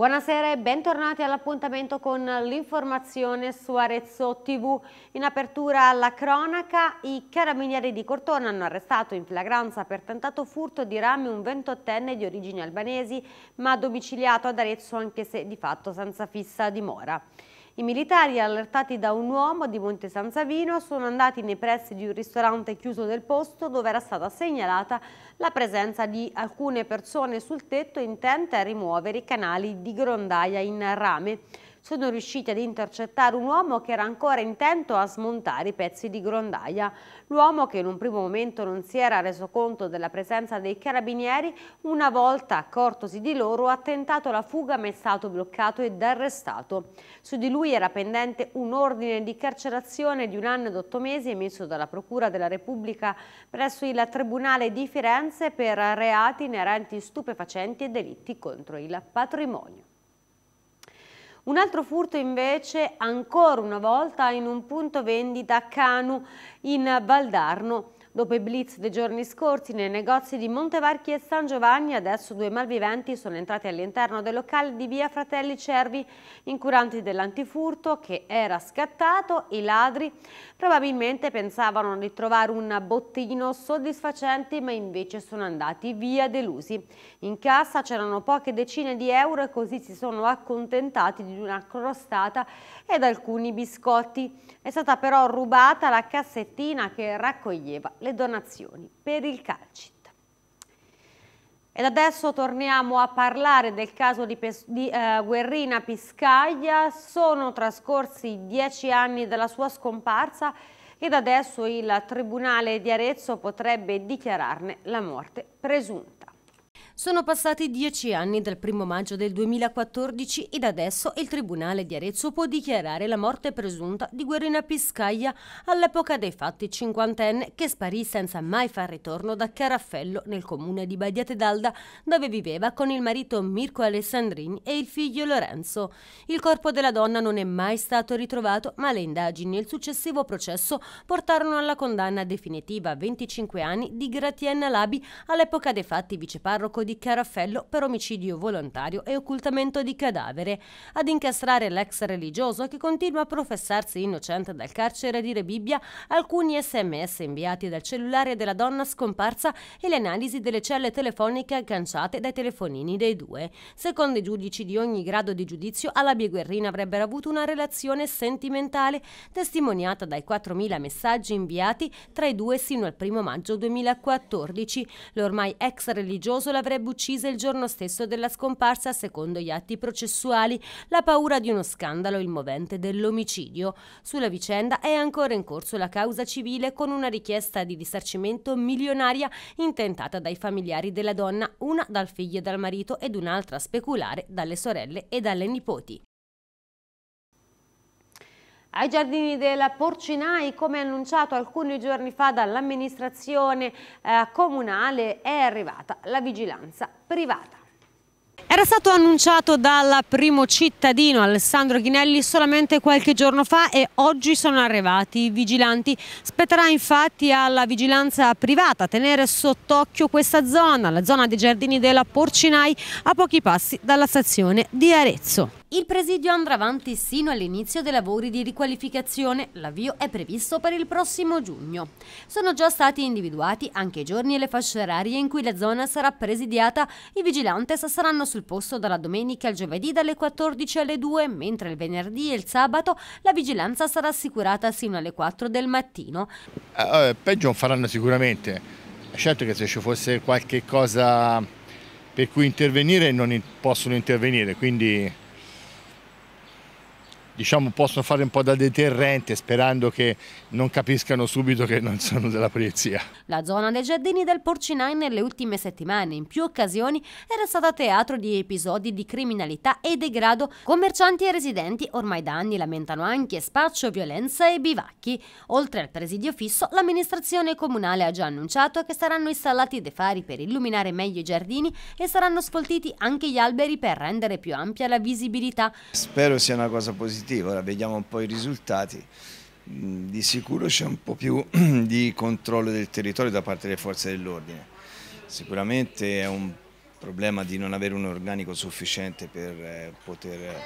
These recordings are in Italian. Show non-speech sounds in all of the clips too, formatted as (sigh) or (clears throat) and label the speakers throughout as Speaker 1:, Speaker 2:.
Speaker 1: Buonasera e bentornati all'appuntamento con l'informazione su Arezzo TV. In apertura alla cronaca, i carabinieri di Cortona hanno arrestato in flagranza per tentato furto di rame un 28enne di origini albanesi, ma domiciliato ad Arezzo anche se di fatto senza fissa dimora. I militari, allertati da un uomo di Monte San Savino, sono andati nei pressi di un ristorante chiuso del posto dove era stata segnalata la presenza di alcune persone sul tetto intente a rimuovere i canali di grondaia in rame sono riusciti ad intercettare un uomo che era ancora intento a smontare i pezzi di grondaia. L'uomo che in un primo momento non si era reso conto della presenza dei carabinieri, una volta accortosi di loro ha tentato la fuga ma è stato bloccato ed arrestato. Su di lui era pendente un ordine di carcerazione di un anno ed otto mesi emesso dalla Procura della Repubblica presso il Tribunale di Firenze per reati inerenti stupefacenti e delitti contro il patrimonio. Un altro furto invece ancora una volta in un punto vendita a Canu in Valdarno Dopo i blitz dei giorni scorsi nei negozi di Montevarchi e San Giovanni, adesso due malviventi sono entrati all'interno del locale di via Fratelli Cervi, incuranti dell'antifurto che era scattato. I ladri probabilmente pensavano di trovare un bottino soddisfacente, ma invece sono andati via delusi. In cassa c'erano poche decine di euro e così si sono accontentati di una crostata ed alcuni biscotti. È stata però rubata la cassettina che raccoglieva le donazioni per il Calcit. Ed adesso torniamo a parlare del caso di, Pes di eh, Guerrina Piscaglia. Sono trascorsi dieci anni dalla sua scomparsa ed adesso il Tribunale di Arezzo potrebbe dichiararne la morte presunta. Sono passati dieci anni dal 1 maggio del 2014 ed adesso il Tribunale di Arezzo può dichiarare la morte presunta di Guerina Piscaglia, all'epoca dei fatti cinquantenne, che sparì senza mai far ritorno da Caraffello nel comune di Badiate d'Alda, dove viveva con il marito Mirko Alessandrini e il figlio Lorenzo. Il corpo della donna non è mai stato ritrovato, ma le indagini e il successivo processo portarono alla condanna definitiva a 25 anni di Gratienna Labi, all'epoca dei fatti viceparroco di di Caraffello per omicidio volontario e occultamento di cadavere, ad incastrare l'ex religioso che continua a professarsi innocente dal carcere e dire Bibbia alcuni sms inviati dal cellulare della donna scomparsa e le analisi delle celle telefoniche agganciate dai telefonini dei due. Secondo i giudici di ogni grado di giudizio, alla Bieguerrina avrebbero avuto una relazione sentimentale, testimoniata dai 4.000 messaggi inviati tra i due sino al 1 maggio 2014. L'ormai ex religioso l'avrebbe sarebbe uccisa il giorno stesso della scomparsa secondo gli atti processuali, la paura di uno scandalo il movente dell'omicidio. Sulla vicenda è ancora in corso la causa civile con una richiesta di risarcimento milionaria intentata dai familiari della donna, una dal figlio e dal marito ed un'altra speculare dalle sorelle e dalle nipoti. Ai giardini del Porcinai, come annunciato alcuni giorni fa dall'amministrazione eh, comunale, è arrivata la vigilanza privata. Era stato annunciato dal primo cittadino Alessandro Ghinelli solamente qualche giorno fa e oggi sono arrivati i vigilanti. Spetterà infatti alla vigilanza privata tenere sott'occhio questa zona, la zona dei giardini della Porcinai, a pochi passi dalla stazione di Arezzo. Il presidio andrà avanti sino all'inizio dei lavori di riqualificazione, l'avvio è previsto per il prossimo giugno. Sono già stati individuati anche i giorni e le fasce orarie in cui la zona sarà presidiata, i vigilantes saranno sul posto dalla domenica al giovedì dalle 14 alle 2, mentre il venerdì e il sabato la vigilanza sarà assicurata sino alle 4 del mattino.
Speaker 2: Eh, eh peggio faranno sicuramente, certo che se ci fosse qualche cosa per cui intervenire non possono intervenire, quindi diciamo, possono fare un po' da deterrente sperando che non capiscano subito che non sono della polizia.
Speaker 1: La zona dei giardini del Porcinai nelle ultime settimane in più occasioni era stata teatro di episodi di criminalità e degrado. Commercianti e residenti ormai da anni lamentano anche spaccio, violenza e bivacchi. Oltre al presidio fisso, l'amministrazione comunale ha già annunciato che saranno installati dei fari per illuminare meglio i giardini e saranno sfoltiti anche gli alberi per rendere più ampia la visibilità.
Speaker 3: Spero sia una cosa positiva positivo, ora vediamo un po' i risultati. Mm, di sicuro c'è un po' più (clears throat) di controllo del territorio da parte delle forze dell'ordine. Sicuramente è un problema di non avere un organico sufficiente per eh, poter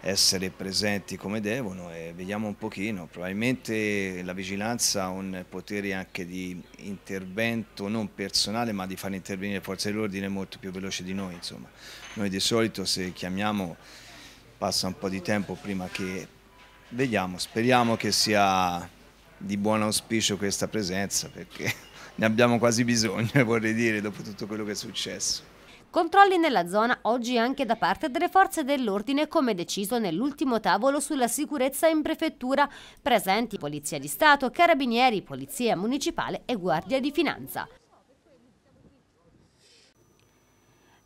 Speaker 3: essere presenti come devono e vediamo un pochino, probabilmente la vigilanza ha un potere anche di intervento non personale ma di far intervenire le forze dell'ordine molto più veloce di noi insomma. Noi di solito se chiamiamo passa un po' di tempo prima che vediamo, speriamo che sia di buon auspicio questa presenza perché (laughs) ne abbiamo quasi bisogno, (laughs) vorrei dire, dopo tutto
Speaker 1: quello che è successo. Controlli nella zona oggi anche da parte delle forze dell'ordine come deciso nell'ultimo tavolo sulla sicurezza in prefettura, presenti Polizia di Stato, Carabinieri, Polizia Municipale e Guardia di Finanza.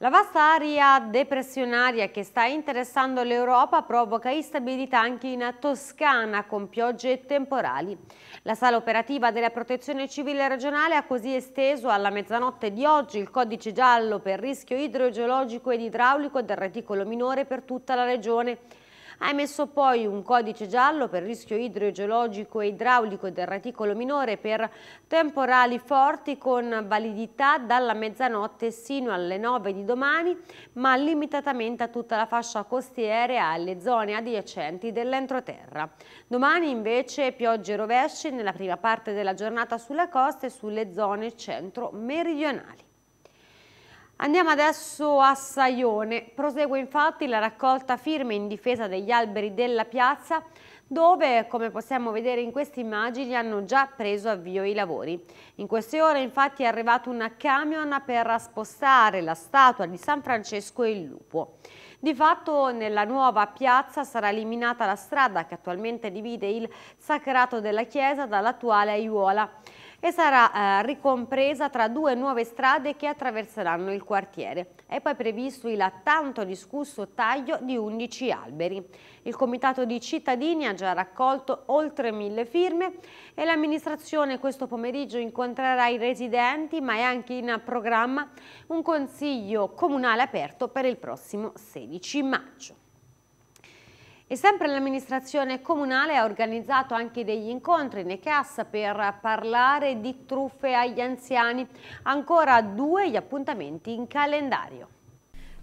Speaker 1: La vasta area depressionaria che sta interessando l'Europa provoca instabilità anche in Toscana con piogge temporali. La sala operativa della protezione civile regionale ha così esteso alla mezzanotte di oggi il codice giallo per rischio idrogeologico ed idraulico del reticolo minore per tutta la regione ha emesso poi un codice giallo per rischio idrogeologico e idraulico del reticolo minore per temporali forti con validità dalla mezzanotte sino alle 9 di domani, ma limitatamente a tutta la fascia costiera e alle zone adiacenti dell'entroterra. Domani invece piogge e rovesci nella prima parte della giornata sulla costa e sulle zone centro-meridionali. Andiamo adesso a Saione. Prosegue infatti la raccolta firme in difesa degli alberi della piazza dove, come possiamo vedere in queste immagini, hanno già preso avvio i lavori. In queste ore infatti è arrivato un camion per spostare la statua di San Francesco e il Lupo. Di fatto nella nuova piazza sarà eliminata la strada che attualmente divide il Sacrato della Chiesa dall'attuale aiuola e sarà eh, ricompresa tra due nuove strade che attraverseranno il quartiere. È poi previsto il tanto discusso taglio di 11 alberi. Il comitato di cittadini ha già raccolto oltre mille firme e l'amministrazione questo pomeriggio incontrerà i residenti ma è anche in programma un consiglio comunale aperto per il prossimo 16 maggio. E sempre l'amministrazione comunale ha organizzato anche degli incontri nei CAS per parlare di truffe agli anziani. Ancora due gli appuntamenti in calendario.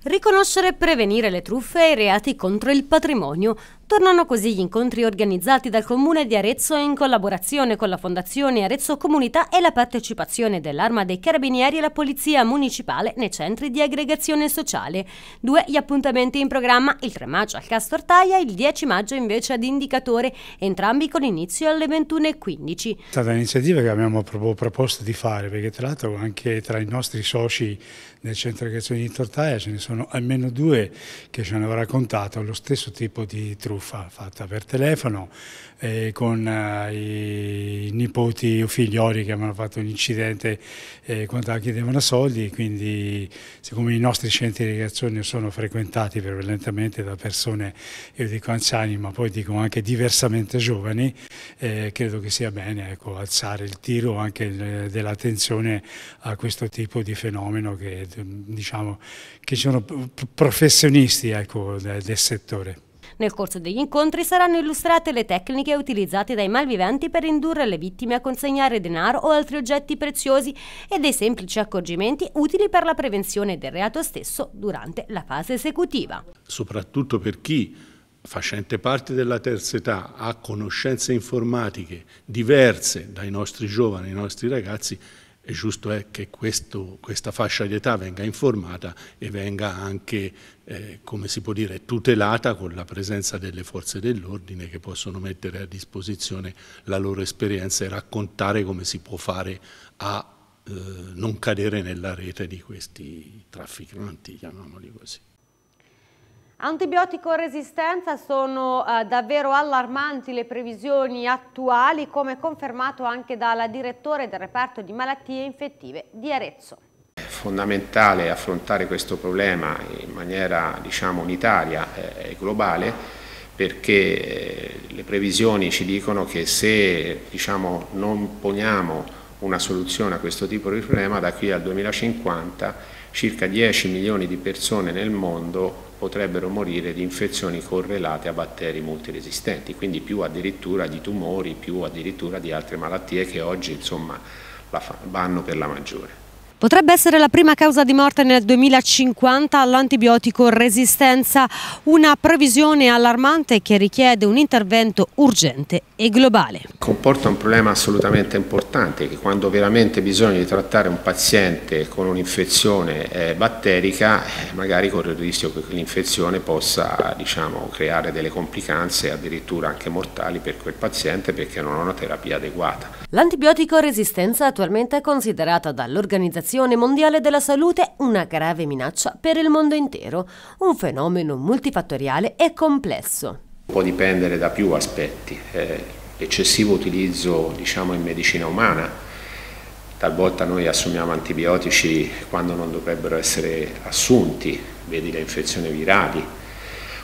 Speaker 1: Riconoscere e prevenire le truffe e i reati contro il patrimonio. Tornano così gli incontri organizzati dal Comune di Arezzo in collaborazione con la Fondazione Arezzo Comunità e la partecipazione dell'Arma dei Carabinieri e la Polizia Municipale nei centri di aggregazione sociale. Due gli appuntamenti in programma, il 3 maggio al Castortaia e il 10 maggio invece ad Indicatore, entrambi con inizio alle 21.15. È
Speaker 3: stata un'iniziativa che abbiamo proposto di fare perché tra l'altro anche tra i nostri soci nel centro di aggregazione di Tortaia ce ne sono almeno due che ci hanno raccontato lo stesso tipo di truffa fatta per telefono eh, con eh, i nipoti o figlioli che avevano fatto un incidente eh, quando chiedevano soldi, quindi siccome i nostri centri di aggregazione sono frequentati prevalentemente da persone, io dico anziani ma poi dico anche diversamente giovani, eh, credo che sia bene ecco, alzare il tiro anche eh, dell'attenzione a questo tipo di fenomeno che diciamo, che sono professionisti ecco, del settore.
Speaker 1: Nel corso degli incontri saranno illustrate le tecniche utilizzate dai malviventi per indurre le vittime a consegnare denaro o altri oggetti preziosi e dei semplici accorgimenti utili per la prevenzione del reato stesso durante la fase esecutiva.
Speaker 2: Soprattutto per chi facente parte della terza età ha conoscenze informatiche diverse dai nostri giovani, dai nostri ragazzi, è giusto eh, che questo, questa fascia di età venga informata e venga anche, eh, come si può dire, tutelata con la presenza delle forze dell'ordine che possono mettere a disposizione la loro esperienza e raccontare come si può fare a eh, non cadere nella rete di questi trafficanti, chiamiamoli così.
Speaker 1: Antibiotico resistenza sono eh, davvero allarmanti le previsioni attuali come confermato anche dalla direttore del reparto di malattie infettive di Arezzo.
Speaker 4: È fondamentale affrontare questo problema in maniera diciamo, unitaria eh, e globale perché eh, le previsioni ci dicono che se diciamo, non poniamo una soluzione a questo tipo di problema da qui al 2050 circa 10 milioni di persone nel mondo potrebbero morire di infezioni correlate a batteri multiresistenti, quindi più addirittura di tumori, più addirittura di altre malattie che oggi insomma, vanno per la maggiore.
Speaker 1: Potrebbe essere la prima causa di morte nel 2050 l'antibiotico resistenza, una previsione allarmante che richiede un intervento urgente e globale.
Speaker 4: Comporta un problema assolutamente importante che quando veramente bisogna trattare un paziente con un'infezione eh, batterica eh, magari corre il rischio che l'infezione possa diciamo, creare delle complicanze addirittura anche mortali per quel paziente perché non ha una terapia adeguata.
Speaker 1: L'antibiotico resistenza attualmente è considerata dall'organizzazione Organizzazione Mondiale della Salute una grave minaccia per il mondo intero, un fenomeno multifattoriale e complesso.
Speaker 4: Può dipendere da più aspetti, eh, eccessivo utilizzo diciamo, in medicina umana, talvolta noi assumiamo antibiotici quando non dovrebbero essere assunti, vedi le infezioni virali,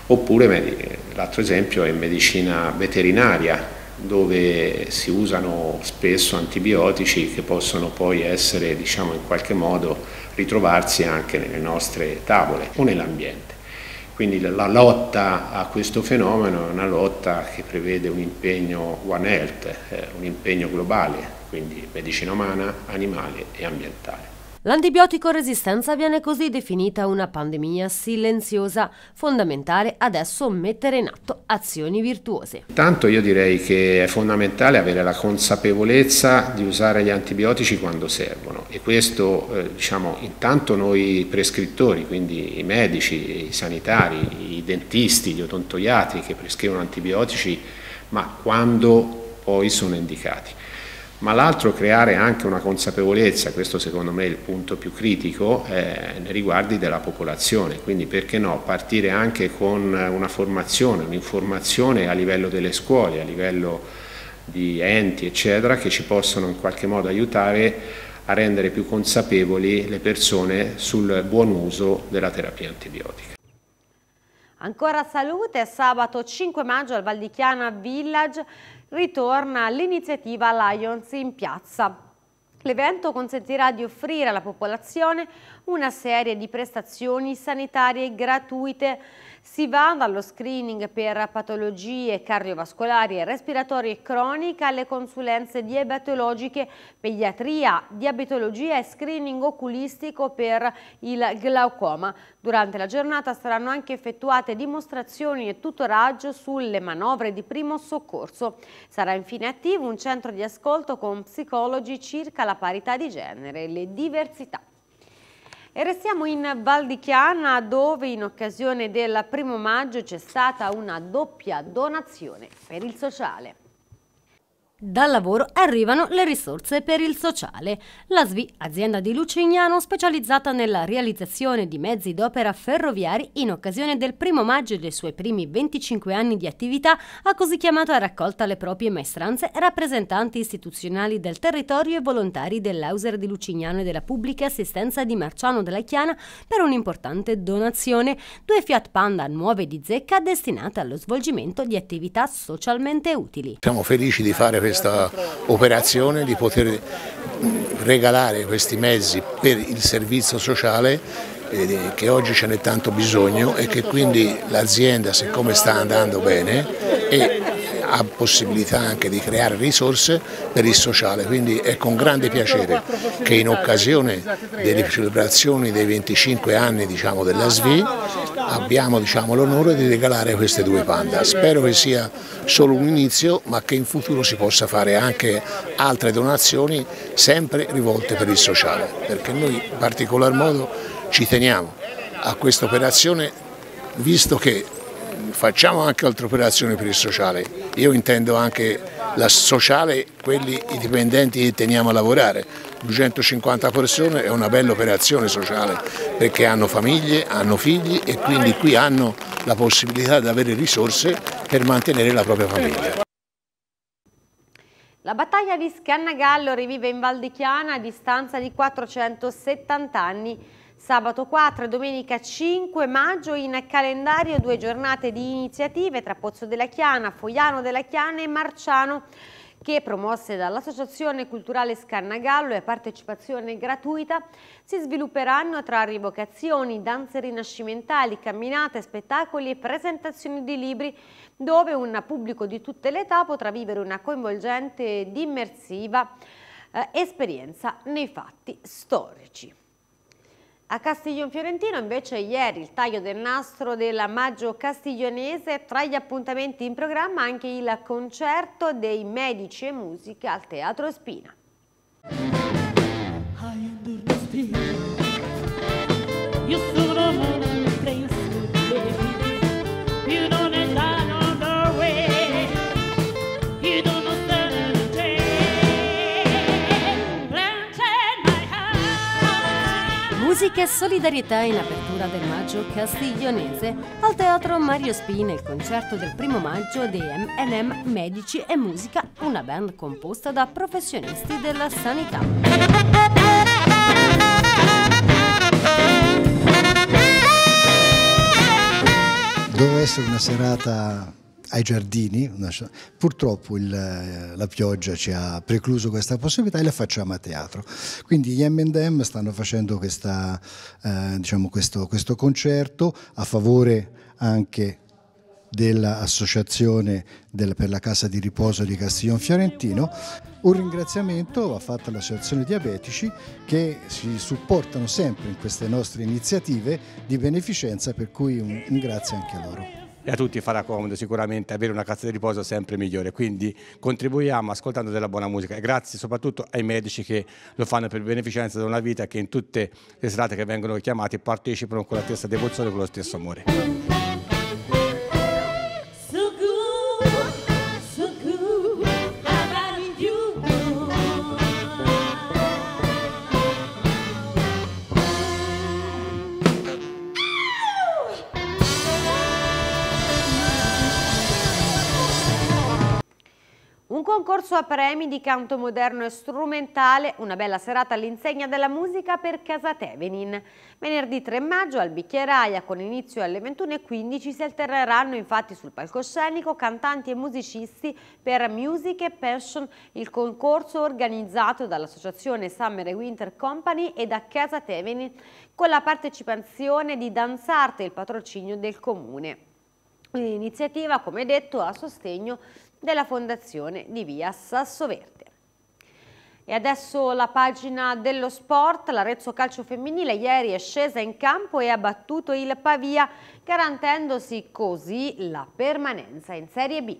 Speaker 4: oppure l'altro esempio è in medicina veterinaria, dove si usano spesso antibiotici che possono poi essere, diciamo in qualche modo, ritrovarsi anche nelle nostre tavole o nell'ambiente. Quindi la lotta a questo fenomeno è una lotta che prevede un impegno One Health, eh, un impegno globale, quindi medicina umana, animale e ambientale.
Speaker 1: L'antibiotico resistenza viene così definita una pandemia silenziosa, fondamentale adesso mettere in atto azioni virtuose.
Speaker 4: Tanto io direi che è fondamentale avere la consapevolezza di usare gli antibiotici quando servono e questo eh, diciamo intanto noi prescrittori, quindi i medici, i sanitari, i dentisti, gli odontoiatri che prescrivono antibiotici, ma quando poi sono indicati ma l'altro creare anche una consapevolezza, questo secondo me è il punto più critico, eh, nei riguardi della popolazione, quindi perché no partire anche con una formazione, un'informazione a livello delle scuole, a livello di enti eccetera che ci possono in qualche modo aiutare a rendere più consapevoli le persone sul buon uso della terapia antibiotica.
Speaker 1: Ancora salute, sabato 5 maggio al Valdichiana Village ritorna l'iniziativa Lions in piazza. L'evento consentirà di offrire alla popolazione una serie di prestazioni sanitarie gratuite si va dallo screening per patologie cardiovascolari e respiratorie croniche alle consulenze diabetologiche, pediatria, diabetologia e screening oculistico per il glaucoma. Durante la giornata saranno anche effettuate dimostrazioni e tutoraggio sulle manovre di primo soccorso. Sarà infine attivo un centro di ascolto con psicologi circa la parità di genere e le diversità. E restiamo in Val di Chiana dove in occasione del primo maggio c'è stata una doppia donazione per il sociale. Dal lavoro arrivano le risorse per il sociale. La SVI, azienda di Lucignano specializzata nella realizzazione di mezzi d'opera ferroviari, in occasione del primo maggio dei suoi primi 25 anni di attività, ha così chiamato a raccolta le proprie maestranze rappresentanti istituzionali del territorio e volontari dell'Auser di Lucignano e della pubblica assistenza di Marciano della Chiana per un'importante donazione, due Fiat Panda nuove di zecca destinate allo svolgimento di attività socialmente utili.
Speaker 2: Siamo felici di fare questa operazione di poter regalare questi mezzi per il servizio sociale eh, che oggi ce n'è tanto bisogno e che quindi l'azienda siccome sta andando bene e ha possibilità anche di creare risorse per il sociale, quindi è con grande piacere che in occasione delle celebrazioni dei 25 anni diciamo, della SVI abbiamo diciamo, l'onore di regalare queste due panda. Spero che sia solo un inizio ma che in futuro si possa fare anche altre donazioni sempre rivolte per il sociale perché noi in particolar modo ci teniamo a questa operazione visto che facciamo anche altre operazioni per il sociale. Io intendo anche la sociale, quelli i dipendenti che teniamo a lavorare, 250 persone è una bella operazione sociale perché hanno famiglie, hanno figli e quindi qui hanno la possibilità di avere risorse per mantenere la propria famiglia.
Speaker 1: La battaglia di Scannagallo rivive in Val di Chiana a distanza di 470 anni. Sabato 4 e domenica 5 maggio in calendario due giornate di iniziative tra Pozzo della Chiana, Foiano della Chiana e Marciano che promosse dall'Associazione Culturale Scannagallo e a partecipazione gratuita si svilupperanno tra rivocazioni, danze rinascimentali, camminate, spettacoli e presentazioni di libri dove un pubblico di tutte le età potrà vivere una coinvolgente ed immersiva eh, esperienza nei fatti storici. A Castiglion Fiorentino invece ieri il taglio del nastro della Maggio Castiglionese, tra gli appuntamenti in programma anche il concerto dei Medici e Musica al Teatro Spina. Anche solidarietà in apertura del maggio castiglionese al teatro Mario Spina, il concerto del primo maggio dei MNM Medici e Musica, una band composta da professionisti della sanità.
Speaker 3: Doveva essere una serata ai giardini, purtroppo il, la pioggia ci ha precluso questa possibilità e la facciamo a teatro. Quindi gli M&M stanno facendo questa, eh, diciamo questo, questo concerto a favore anche dell'Associazione del, per la Casa di Riposo di Castiglione Fiorentino. Un ringraziamento va fatto all'Associazione Diabetici che si supportano sempre in queste nostre iniziative di beneficenza, per cui un, un grazie anche a loro
Speaker 4: e a tutti farà comodo sicuramente avere una cassa di riposo sempre migliore. Quindi contribuiamo ascoltando della buona musica e grazie soprattutto ai medici che lo fanno per beneficenza da una vita che in tutte le serate che vengono chiamati partecipano con la stessa devozione e con lo stesso amore.
Speaker 1: Un concorso a premi di canto moderno e strumentale, una bella serata all'insegna della musica per Casa Tevenin. Venerdì 3 maggio al Bicchieraia con inizio alle 21.15 si alterneranno infatti sul palcoscenico cantanti e musicisti per Music e Passion, il concorso organizzato dall'associazione Summer Winter Company e da Casa Tevenin con la partecipazione di Danzarte e il patrocinio del comune. Un'iniziativa, come detto, a sostegno della Fondazione di Via Sassoverde. E adesso la pagina dello sport, l'Arezzo Calcio Femminile ieri è scesa in campo e ha battuto il Pavia, garantendosi così la permanenza in Serie B.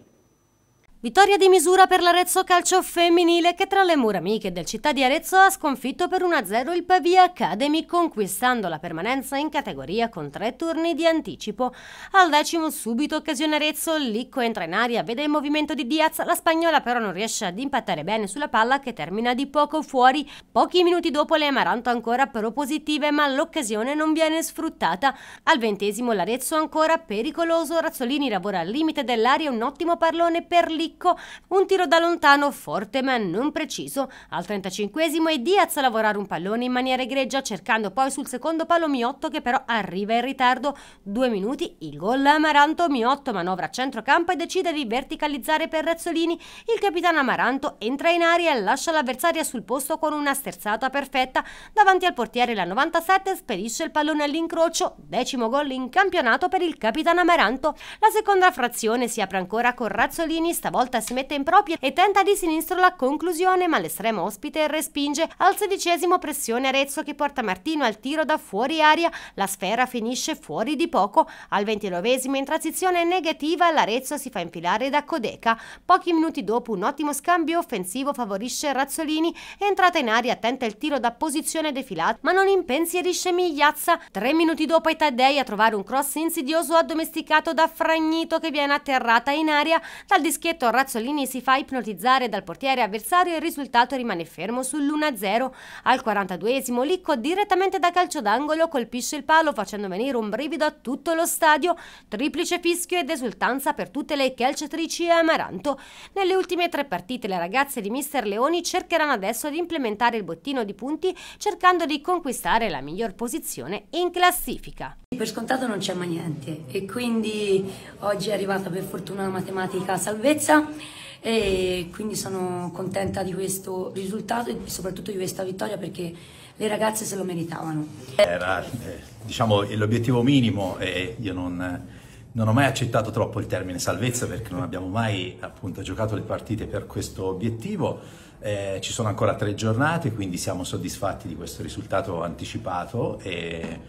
Speaker 1: Vittoria di misura per l'Arezzo Calcio Femminile che tra le mura amiche del città di Arezzo ha sconfitto per 1-0 il Pavia Academy conquistando la permanenza in categoria con tre turni di anticipo. Al decimo subito occasione Arezzo, Licco entra in aria, vede il movimento di Diaz, la spagnola però non riesce ad impattare bene sulla palla che termina di poco fuori. Pochi minuti dopo le Amaranto ancora propositive ma l'occasione non viene sfruttata. Al ventesimo l'Arezzo ancora pericoloso, Razzolini lavora al limite dell'aria un ottimo pallone per Licco Chicco, un tiro da lontano forte ma non preciso. Al 35esimo e Diaz a lavorare un pallone in maniera egregia cercando poi sul secondo palo Miotto che però arriva in ritardo. Due minuti, il gol Amaranto, Miotto manovra a centrocampo e decide di verticalizzare per Razzolini. Il capitano Amaranto entra in aria e lascia l'avversaria sul posto con una sterzata perfetta. Davanti al portiere la 97 spedisce il pallone all'incrocio, decimo gol in campionato per il capitano Amaranto. La seconda frazione si apre ancora con Razzolini, stavolta volta si mette in proprio e tenta di sinistro la conclusione, ma l'estremo ospite respinge al sedicesimo pressione Arezzo che porta Martino al tiro da fuori aria. La sfera finisce fuori di poco. Al ventinovesimo in transizione negativa l'Arezzo si fa infilare da Codeca. Pochi minuti dopo un ottimo scambio offensivo favorisce Razzolini. Entrata in aria tenta il tiro da posizione defilata, ma non impensierisce Migliazza. Tre minuti dopo è Taddei a trovare un cross insidioso addomesticato da Fragnito che viene atterrata in aria dal dischetto Roberto Razzolini si fa ipnotizzare dal portiere avversario e il risultato rimane fermo sull'1-0. Al 42esimo Licco direttamente da calcio d'angolo colpisce il palo facendo venire un brivido a tutto lo stadio, triplice fischio ed esultanza per tutte le calciatrici e Amaranto. Nelle ultime tre partite le ragazze di Mister Leoni cercheranno adesso di implementare il bottino di punti cercando di conquistare la miglior posizione in classifica. Per scontato non c'è mai niente e quindi oggi è arrivata per fortuna la matematica salvezza partita e quindi sono contenta di questo risultato e soprattutto di questa vittoria perché le ragazze se lo meritavano.
Speaker 3: Era eh, diciamo, l'obiettivo minimo e io non, non, ho mai accettato troppo il termine salvezza perché non abbiamo mai appunto, giocato le partite per questo obiettivo. Eh, ci sono ancora tre giornate quindi siamo soddisfatti di questo risultato anticipato e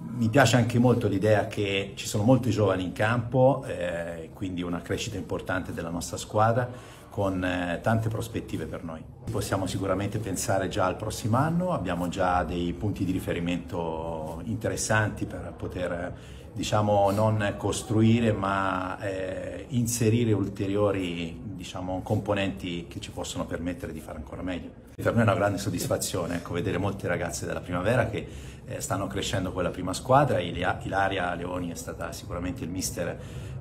Speaker 3: mi piace anche molto l'idea che ci sono molti giovani in campo, eh, quindi una crescita importante della nostra squadra con eh, tante prospettive per noi. Possiamo sicuramente pensare già al prossimo anno, abbiamo già dei punti di riferimento interessanti per poter diciamo, non costruire ma eh, inserire ulteriori diciamo, componenti che ci possono permettere di fare ancora meglio. Per me è una grande soddisfazione ecco, vedere molti ragazzi della primavera che eh, stanno crescendo con la prima squadra, Ilaria Leoni è stata sicuramente il mister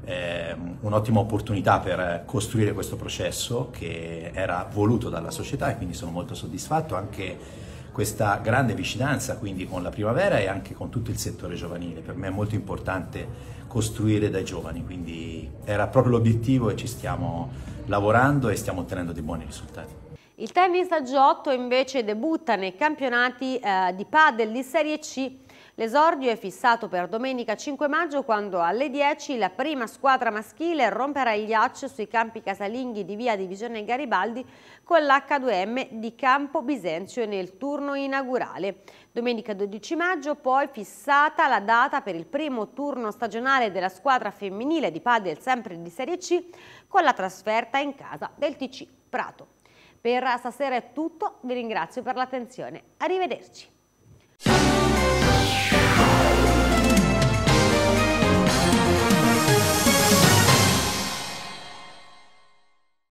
Speaker 3: eh, un'ottima opportunità per costruire questo processo che era voluto dalla società e quindi sono molto soddisfatto anche questa grande vicinanza quindi con la primavera e anche con tutto il settore giovanile. Per me è molto importante costruire dai giovani, quindi era proprio l'obiettivo e ci stiamo lavorando e stiamo ottenendo dei buoni risultati.
Speaker 1: Il tennis a Giotto invece debutta nei campionati eh, di padel di Serie C L'esordio è fissato per domenica 5 maggio quando alle 10 la prima squadra maschile romperà il ghiaccio sui campi casalinghi di via Divisione Garibaldi con l'H2M di Campo Bisenzio nel turno inaugurale. Domenica 12 maggio poi fissata la data per il primo turno stagionale della squadra femminile di padel sempre di Serie C con la trasferta in casa del TC Prato. Per stasera è tutto, vi ringrazio per l'attenzione, arrivederci.